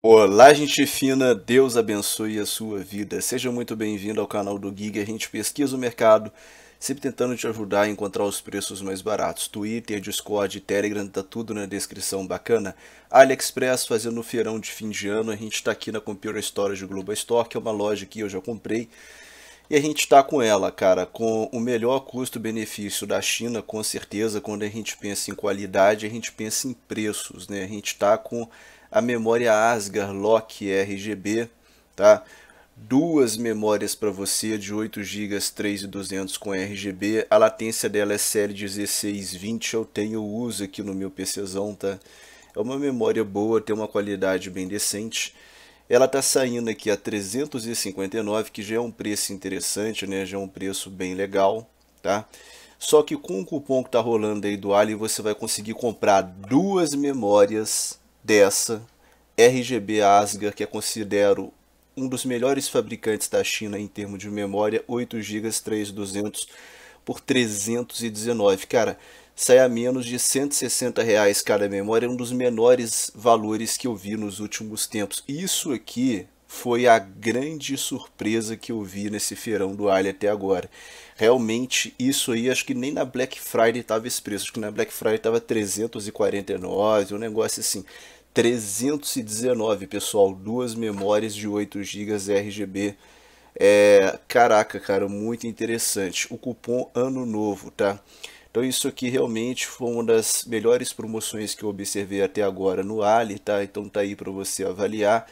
Olá, gente fina, Deus abençoe a sua vida. Seja muito bem-vindo ao canal do Gig. A gente pesquisa o mercado, sempre tentando te ajudar a encontrar os preços mais baratos. Twitter, Discord, Telegram, tá tudo na descrição bacana. AliExpress fazendo o feirão de fim de ano. A gente está aqui na Computer Storage Global Store, que é uma loja que eu já comprei. E a gente está com ela, cara, com o melhor custo-benefício da China, com certeza. Quando a gente pensa em qualidade, a gente pensa em preços, né? A gente está com a memória Asgar Lock RGB, tá? Duas memórias para você de 8 GB 3200 com RGB. A latência dela é série 1620, eu tenho uso aqui no meu PCzão, tá? É uma memória boa, tem uma qualidade bem decente. Ela está saindo aqui a 359, que já é um preço interessante, né? Já é um preço bem legal, tá? Só que com o cupom que tá rolando aí do Ali, você vai conseguir comprar duas memórias dessa RGB Asga, que eu é considero um dos melhores fabricantes da China em termos de memória, 8 GB 3200 por 319. Cara, sai a menos de 160 reais cada memória, é um dos menores valores que eu vi nos últimos tempos. Isso aqui foi a grande surpresa que eu vi nesse feirão do Ali até agora. Realmente, isso aí, acho que nem na Black Friday estava esse preço. Acho que na Black Friday estava 349, um negócio assim. 319, pessoal. Duas memórias de 8 GB RGB. É, caraca, cara, muito interessante. O cupom Ano Novo, tá? Então isso aqui realmente foi uma das melhores promoções que eu observei até agora no Ali, tá? Então tá aí para você avaliar.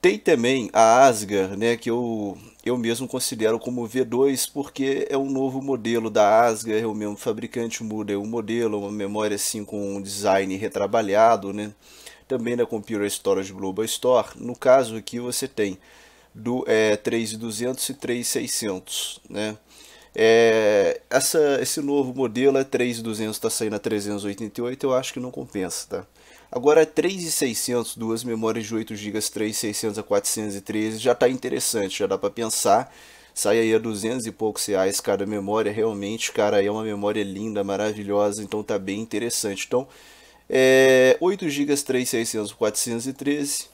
Tem também a Asgar, né, que eu, eu mesmo considero como V2, porque é um novo modelo da Asgar, é o mesmo fabricante, muda o é modelo, é uma memória assim com um design retrabalhado, né? também na né, Computer Storage Global Store, no caso aqui você tem do é, 3200 e 3600, né? É, essa, esse novo modelo é 3200, está saindo a 388, eu acho que não compensa, tá? Agora 3600, é duas memórias de 8 GB, 3600 a 413, já está interessante, já dá para pensar. Sai aí a 200 e poucos reais cada memória, realmente, cara, é uma memória linda, maravilhosa, então tá bem interessante. Então, é, 8 GB 3600 por 413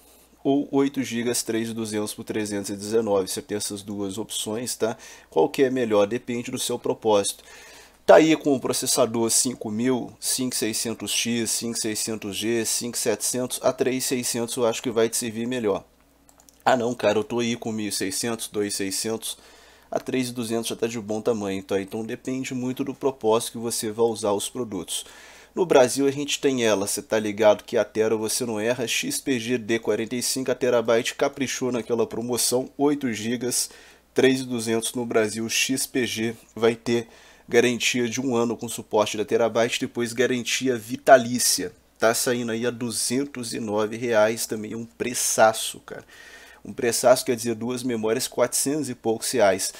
ou 8 GB 3200 por 319. Você tem essas duas opções, tá? Qual que é melhor? Depende do seu propósito. Tá aí com o processador 5000, 5600X, 5600G, 5700 a 3600, eu acho que vai te servir melhor. Ah não, cara, eu tô aí com 1600, 2600, a 3200 já tá de bom tamanho, tá? Então depende muito do propósito que você vai usar os produtos. No Brasil a gente tem ela, você tá ligado que a Tera você não erra, XPG D45, a Terabyte caprichou naquela promoção, 8 GB, 3.200 no Brasil, XPG vai ter garantia de um ano com suporte da Terabyte, depois garantia vitalícia. Tá saindo aí a 209 reais também, um preçaço, cara. Um preçaço quer dizer duas memórias 400 e poucos reais.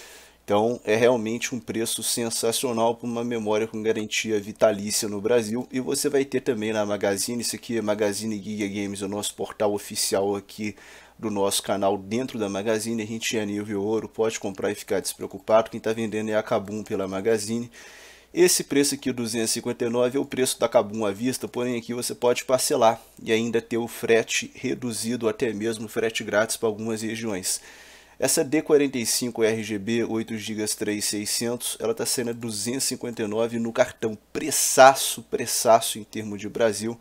Então é realmente um preço sensacional para uma memória com garantia vitalícia no Brasil. E você vai ter também na Magazine, isso aqui é Magazine Giga Games, o nosso portal oficial aqui do nosso canal dentro da Magazine. A gente é nível ouro, pode comprar e ficar despreocupado. Quem está vendendo é a Kabum pela Magazine. Esse preço aqui, 259, é o preço da Kabum à vista, porém aqui você pode parcelar e ainda ter o frete reduzido, até mesmo frete grátis para algumas regiões. Essa D45 RGB 8 GB 3600, ela está saindo a 259 no cartão. Pressaço, pressaço em termos de Brasil.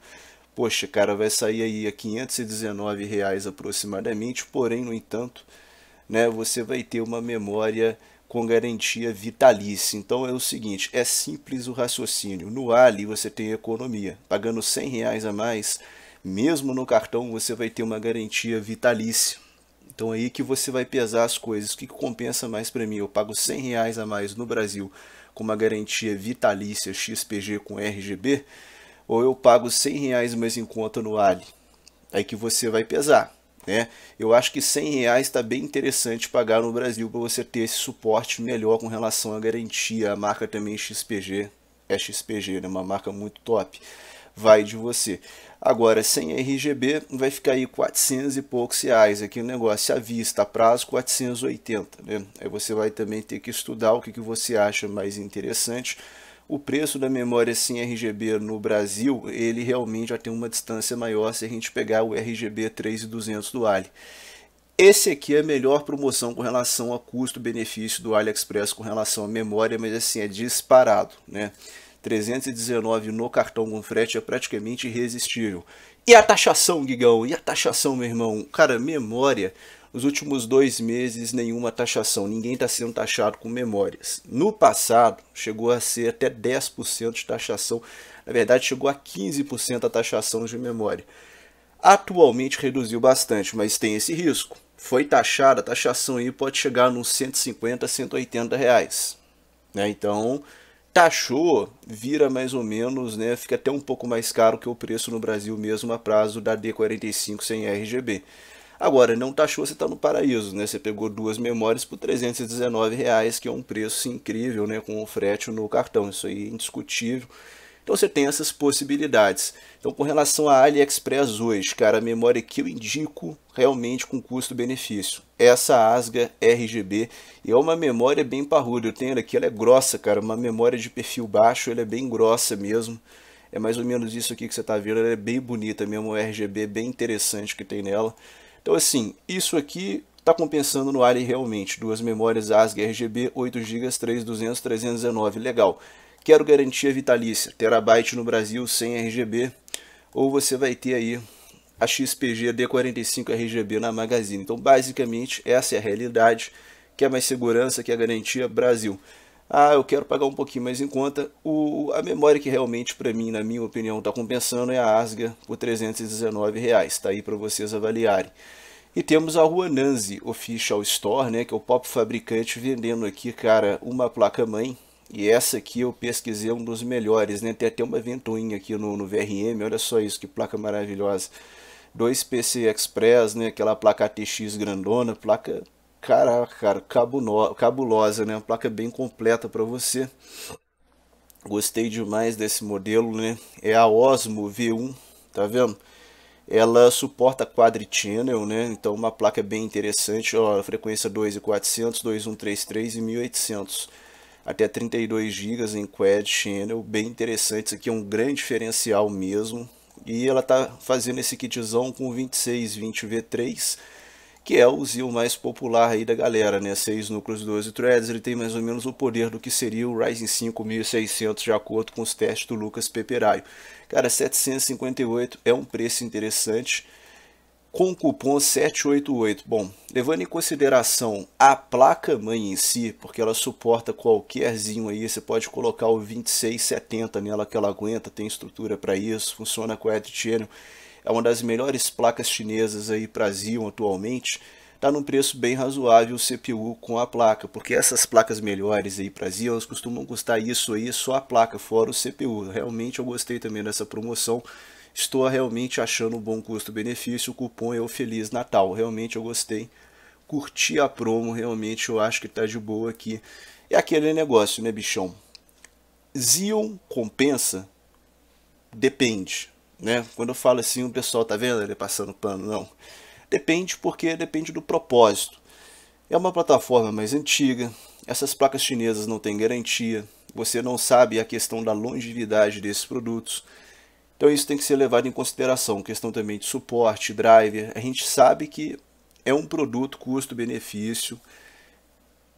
Poxa, cara, vai sair aí a 519 reais aproximadamente, porém, no entanto, né, você vai ter uma memória com garantia vitalícia. Então é o seguinte, é simples o raciocínio. No Ali você tem economia, pagando 100 reais a mais, mesmo no cartão você vai ter uma garantia vitalícia. Então é aí que você vai pesar as coisas. O que compensa mais para mim? Eu pago 100 reais a mais no Brasil com uma garantia vitalícia XPG com RGB ou eu pago 100 reais mais em conta no Ali? É aí que você vai pesar. Né? Eu acho que 100 reais está bem interessante pagar no Brasil para você ter esse suporte melhor com relação à garantia. A marca também XPG é XPG, né? uma marca muito top. Vai de você. Agora, sem RGB, vai ficar aí 400 e poucos reais aqui o negócio, à vista, a prazo 480, né? Aí você vai também ter que estudar o que, que você acha mais interessante. O preço da memória sem RGB no Brasil, ele realmente já tem uma distância maior se a gente pegar o RGB 3200 do Ali. Esse aqui é a melhor promoção com relação a custo-benefício do AliExpress com relação à memória, mas assim, é disparado, né? 319 no cartão com frete é praticamente irresistível. E a taxação, Guigão? E a taxação, meu irmão? Cara, memória. Nos últimos dois meses, nenhuma taxação. Ninguém está sendo taxado com memórias. No passado, chegou a ser até 10% de taxação. Na verdade, chegou a 15% a taxação de memória. Atualmente reduziu bastante, mas tem esse risco. Foi taxada, a taxação aí pode chegar nos 150, 180 reais. Né? Então, taxou, vira mais ou menos, né, fica até um pouco mais caro que o preço no Brasil mesmo a prazo da D45 sem RGB. Agora, não taxou, você está no paraíso, né? Você pegou duas memórias por 319 reais, que é um preço incrível, né? Com o frete no cartão, isso aí é indiscutível. Então você tem essas possibilidades. Então com relação à AliExpress hoje, cara, a memória que eu indico realmente com custo-benefício. Essa Asga RGB é uma memória bem parruda. Eu tenho aqui, ela é grossa, cara, uma memória de perfil baixo, ela é bem grossa mesmo. É mais ou menos isso aqui que você está vendo, ela é bem bonita mesmo, o RGB bem interessante que tem nela. Então assim, isso aqui está compensando no Ali realmente. Duas memórias Asga RGB, 8 GB, 3200, 319, legal. Quero garantia vitalícia, terabyte no Brasil sem RGB, ou você vai ter aí a XPG D45 RGB na Magazine. Então, basicamente, essa é a realidade. Quer é mais segurança, quer é garantia, Brasil. Ah, eu quero pagar um pouquinho mais em conta. O, a memória que realmente, para mim, na minha opinião, está compensando é a Asga por R$ reais. Está aí para vocês avaliarem. E temos a Ruananzi Official Store, né, que é o pop fabricante vendendo aqui, cara, uma placa-mãe e essa aqui eu pesquisei é um dos melhores, né? Tem até uma ventoinha aqui no, no VRM, olha só isso, que placa maravilhosa. 2PC Express, né? Aquela placa ATX grandona, placa, caraca, cara, cabuno, cabulosa, né? Uma placa bem completa para você. Gostei demais desse modelo, né? É a Osmo V1, tá vendo? Ela suporta quadri-channel, né? Então uma placa bem interessante, ó, frequência 2.400, e 2133 e 1800 até 32 GB em Quad Channel, bem interessante, isso aqui é um grande diferencial mesmo. E ela está fazendo esse kitzão com 2620V3, que é o Zio mais popular aí da galera, né? 6 núcleos, 12 threads, ele tem mais ou menos o poder do que seria o Ryzen 5600 de acordo com os testes do Lucas Peperaio. Cara, 758 é um preço interessante, com o cupom 788. Bom, levando em consideração a placa-mãe em si, porque ela suporta qualquerzinho aí, você pode colocar o 2670 nela que ela aguenta, tem estrutura para isso, funciona com Ed Channel, é uma das melhores placas chinesas aí para Brasil atualmente, está num preço bem razoável o CPU com a placa, porque essas placas melhores aí para elas costumam custar isso aí, só a placa, fora o CPU. Realmente eu gostei também dessa promoção, Estou realmente achando um bom custo-benefício. O cupom é o Feliz Natal. Realmente eu gostei. Curti a promo, realmente eu acho que está de boa aqui. É aquele negócio, né, bichão? Zion compensa? Depende, né? Quando eu falo assim, o pessoal tá vendo ele passando pano, não. Depende porque depende do propósito. É uma plataforma mais antiga, essas placas chinesas não têm garantia, você não sabe a questão da longevidade desses produtos. Então isso tem que ser levado em consideração, questão também de suporte, driver. A gente sabe que é um produto custo-benefício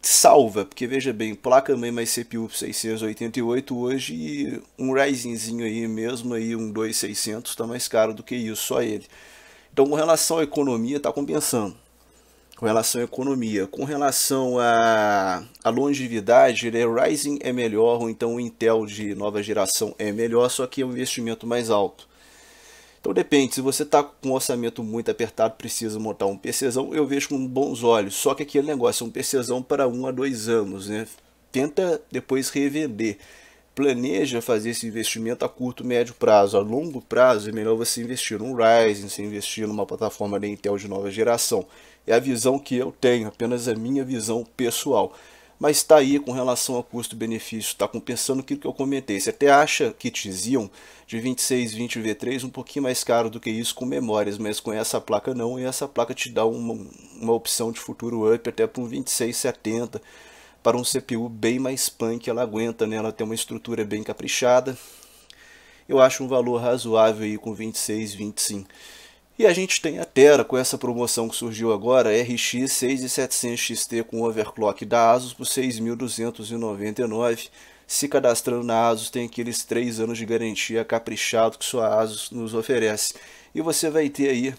salva, porque veja bem, placa mãe mais CPU 688 hoje e um Ryzenzinho aí mesmo aí um 2600 está mais caro do que isso só ele. Então com relação à economia está compensando com relação à economia. Com relação à, à longevidade, ele é né, Rising é melhor, ou então o Intel de nova geração é melhor, só que é um investimento mais alto. Então depende, se você está com um orçamento muito apertado, precisa montar um PCzão, eu vejo com bons olhos. Só que aquele negócio é um PCzão para um a dois anos, né? Tenta depois revender. Planeja fazer esse investimento a curto, médio prazo. A longo prazo é melhor você investir num Ryzen, você investir numa plataforma da Intel de nova geração. É a visão que eu tenho, apenas a é minha visão pessoal. Mas está aí com relação a custo-benefício, está compensando aquilo que eu comentei. Você até acha que diziam de 26, 20 V3 um pouquinho mais caro do que isso com memórias, mas com essa placa não, e essa placa te dá uma, uma opção de futuro up até para um 2670, para um CPU bem mais punk, ela aguenta, né? ela tem uma estrutura bem caprichada. Eu acho um valor razoável aí com 26, 25. E a gente tem a Terra com essa promoção que surgiu agora, RX 6700 XT com overclock da ASUS por 6.299. Se cadastrando na ASUS tem aqueles 3 anos de garantia caprichado que sua ASUS nos oferece. E você vai ter aí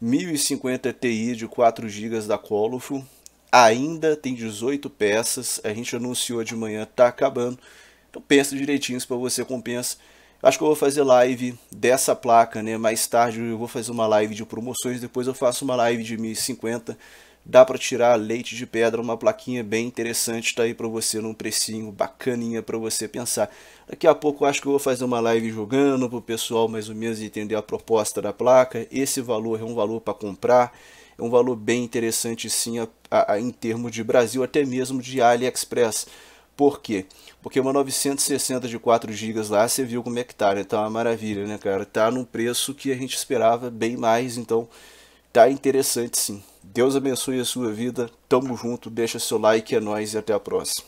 1050 Ti de 4 GB da Colofo, ainda tem 18 peças, a gente anunciou de manhã, está acabando. Então pensa direitinho se para você compensa. Acho que eu vou fazer live dessa placa, né? Mais tarde eu vou fazer uma live de promoções, depois eu faço uma live de 1050. Dá para tirar leite de pedra, uma plaquinha bem interessante, tá aí para você num precinho bacaninha para você pensar. Daqui a pouco acho que eu vou fazer uma live jogando pro pessoal mais ou menos entender a proposta da placa. Esse valor é um valor para comprar é um valor bem interessante sim a, a, a, em termos de Brasil, até mesmo de AliExpress. Por quê? Porque uma 960 de 4 GB lá, você viu como é que tá, né? Tá uma maravilha, né, cara? Tá num preço que a gente esperava bem mais, então tá interessante sim. Deus abençoe a sua vida, tamo junto, deixa seu like, é nóis e até a próxima.